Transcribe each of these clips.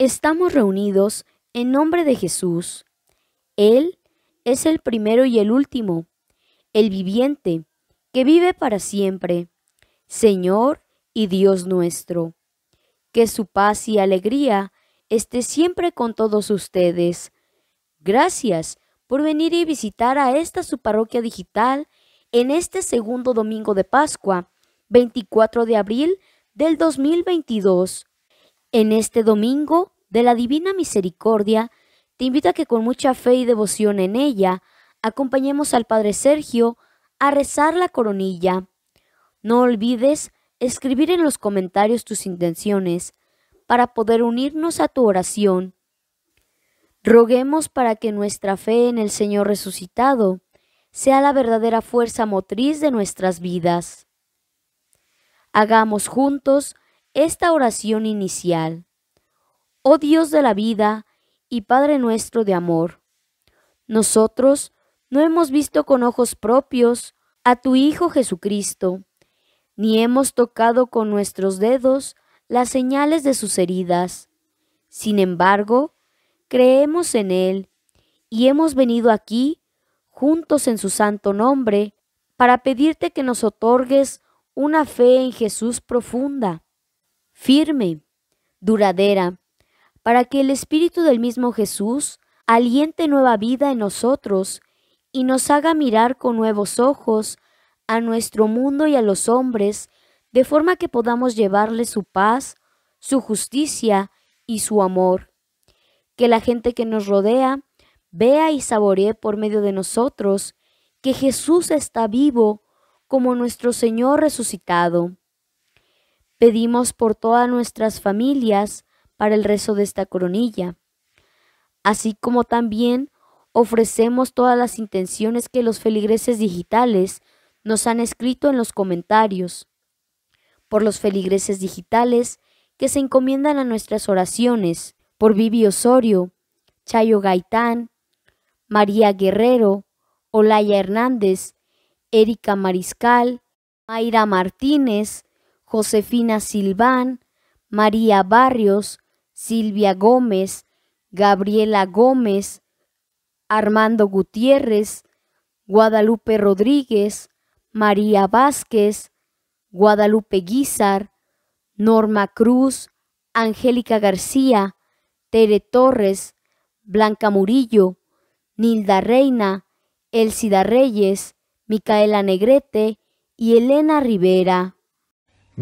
Estamos reunidos en nombre de Jesús. Él es el primero y el último, el viviente, que vive para siempre, Señor y Dios nuestro. Que su paz y alegría esté siempre con todos ustedes. Gracias por venir y visitar a esta su parroquia digital en este segundo domingo de Pascua, 24 de abril del 2022. En este domingo de la Divina Misericordia, te invito a que con mucha fe y devoción en ella, acompañemos al Padre Sergio a rezar la coronilla. No olvides escribir en los comentarios tus intenciones para poder unirnos a tu oración. Roguemos para que nuestra fe en el Señor resucitado sea la verdadera fuerza motriz de nuestras vidas. Hagamos juntos esta oración inicial. Oh Dios de la vida y Padre nuestro de amor, nosotros no hemos visto con ojos propios a tu Hijo Jesucristo, ni hemos tocado con nuestros dedos las señales de sus heridas. Sin embargo, creemos en Él y hemos venido aquí, juntos en su santo nombre, para pedirte que nos otorgues una fe en Jesús profunda firme, duradera, para que el Espíritu del mismo Jesús aliente nueva vida en nosotros y nos haga mirar con nuevos ojos a nuestro mundo y a los hombres, de forma que podamos llevarles su paz, su justicia y su amor. Que la gente que nos rodea vea y saboree por medio de nosotros que Jesús está vivo como nuestro Señor resucitado. Pedimos por todas nuestras familias para el rezo de esta coronilla, así como también ofrecemos todas las intenciones que los feligreses digitales nos han escrito en los comentarios. Por los feligreses digitales que se encomiendan a nuestras oraciones, por Vivi Osorio, Chayo Gaitán, María Guerrero, Olaya Hernández, Erika Mariscal, Mayra Martínez, Josefina Silván, María Barrios, Silvia Gómez, Gabriela Gómez, Armando Gutiérrez, Guadalupe Rodríguez, María Vázquez, Guadalupe Guizar, Norma Cruz, Angélica García, Tere Torres, Blanca Murillo, Nilda Reina, Elsida Reyes, Micaela Negrete y Elena Rivera.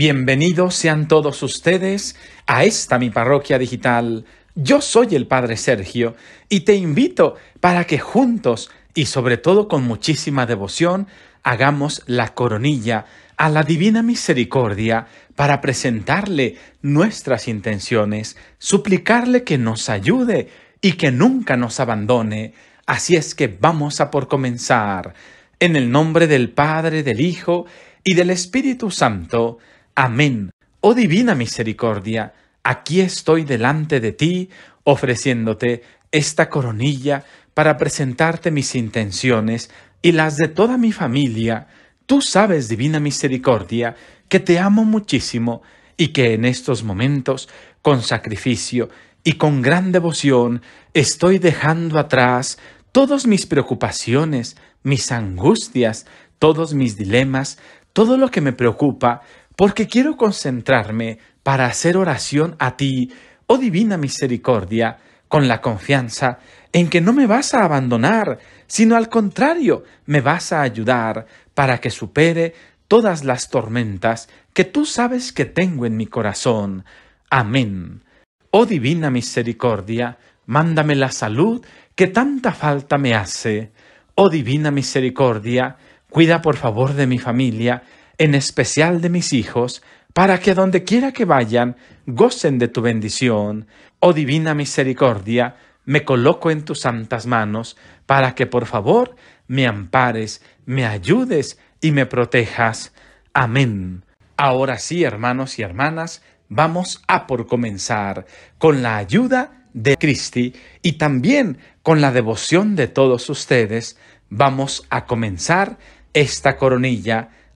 Bienvenidos sean todos ustedes a esta mi parroquia digital. Yo soy el Padre Sergio y te invito para que juntos y sobre todo con muchísima devoción hagamos la coronilla a la Divina Misericordia para presentarle nuestras intenciones, suplicarle que nos ayude y que nunca nos abandone. Así es que vamos a por comenzar. En el nombre del Padre, del Hijo y del Espíritu Santo. Amén. Oh divina misericordia, aquí estoy delante de ti, ofreciéndote esta coronilla para presentarte mis intenciones y las de toda mi familia. Tú sabes, divina misericordia, que te amo muchísimo y que en estos momentos, con sacrificio y con gran devoción, estoy dejando atrás todas mis preocupaciones, mis angustias, todos mis dilemas, todo lo que me preocupa, porque quiero concentrarme para hacer oración a ti, oh divina misericordia, con la confianza en que no me vas a abandonar, sino al contrario, me vas a ayudar para que supere todas las tormentas que tú sabes que tengo en mi corazón. Amén. Oh divina misericordia, mándame la salud que tanta falta me hace. Oh divina misericordia, cuida por favor de mi familia en especial de mis hijos, para que a donde quiera que vayan gocen de tu bendición. Oh divina misericordia, me coloco en tus santas manos, para que por favor me ampares, me ayudes y me protejas. Amén. Ahora sí, hermanos y hermanas, vamos a por comenzar con la ayuda de Cristi y también con la devoción de todos ustedes, vamos a comenzar esta coronilla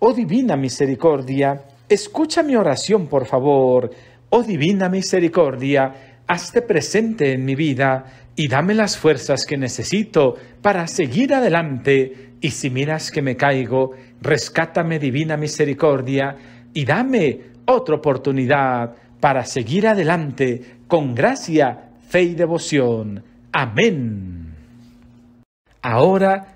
Oh divina misericordia, escucha mi oración, por favor. Oh divina misericordia, hazte presente en mi vida y dame las fuerzas que necesito para seguir adelante. Y si miras que me caigo, rescátame, divina misericordia, y dame otra oportunidad para seguir adelante con gracia, fe y devoción. Amén. Ahora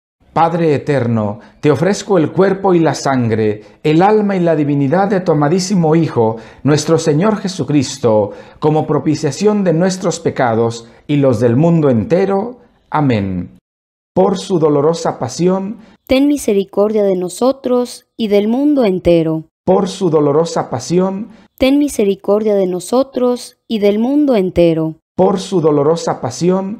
Padre eterno, te ofrezco el cuerpo y la sangre, el alma y la divinidad de tu amadísimo Hijo, nuestro Señor Jesucristo, como propiciación de nuestros pecados y los del mundo entero. Amén. Por su dolorosa pasión, ten misericordia de nosotros y del mundo entero. Por su dolorosa pasión, ten misericordia de nosotros y del mundo entero. Por su dolorosa pasión,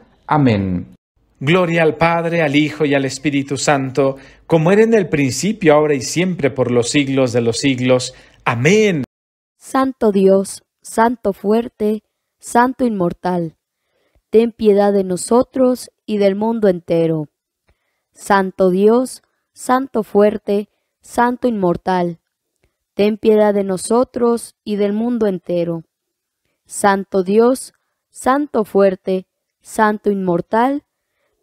Amén. Gloria al Padre, al Hijo y al Espíritu Santo, como era en el principio, ahora y siempre, por los siglos de los siglos. Amén. Santo Dios, Santo fuerte, Santo inmortal, ten piedad de nosotros y del mundo entero. Santo Dios, Santo fuerte, Santo inmortal, ten piedad de nosotros y del mundo entero. Santo Dios, Santo fuerte, Santo inmortal,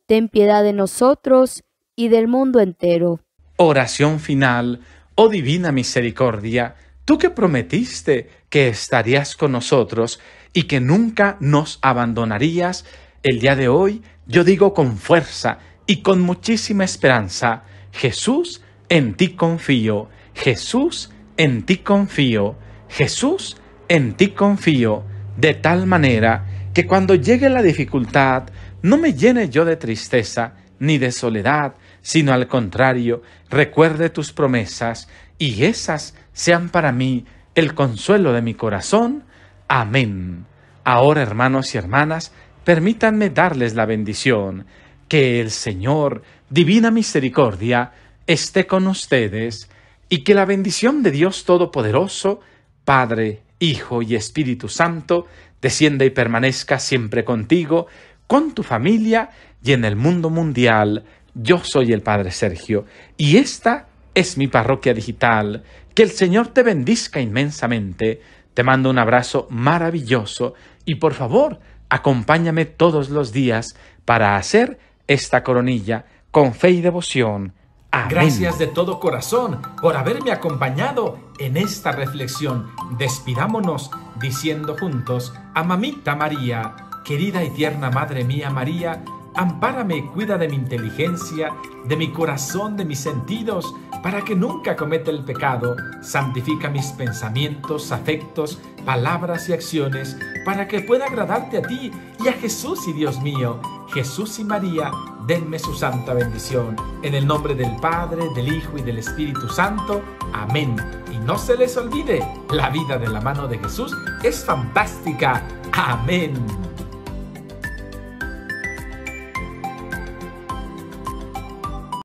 ten piedad de nosotros y del mundo entero. Oración final, oh divina misericordia, tú que prometiste que estarías con nosotros y que nunca nos abandonarías, el día de hoy yo digo con fuerza y con muchísima esperanza, Jesús, en ti confío, Jesús, en ti confío, Jesús, en ti confío, de tal manera cuando llegue la dificultad no me llene yo de tristeza ni de soledad, sino al contrario, recuerde tus promesas y esas sean para mí el consuelo de mi corazón. Amén. Ahora, hermanos y hermanas, permítanme darles la bendición. Que el Señor, divina misericordia, esté con ustedes y que la bendición de Dios Todopoderoso, Padre, Hijo y Espíritu Santo, descienda y permanezca siempre contigo, con tu familia y en el mundo mundial. Yo soy el Padre Sergio y esta es mi parroquia digital. Que el Señor te bendizca inmensamente. Te mando un abrazo maravilloso y por favor, acompáñame todos los días para hacer esta coronilla con fe y devoción Gracias de todo corazón por haberme acompañado en esta reflexión. Despidámonos diciendo juntos a Mamita María, querida y tierna Madre mía María, ampárame y cuida de mi inteligencia, de mi corazón, de mis sentidos, para que nunca cometa el pecado. Santifica mis pensamientos, afectos, palabras y acciones, para que pueda agradarte a ti y a Jesús y Dios mío, Jesús y María denme su santa bendición. En el nombre del Padre, del Hijo y del Espíritu Santo. Amén. Y no se les olvide, la vida de la mano de Jesús es fantástica. Amén.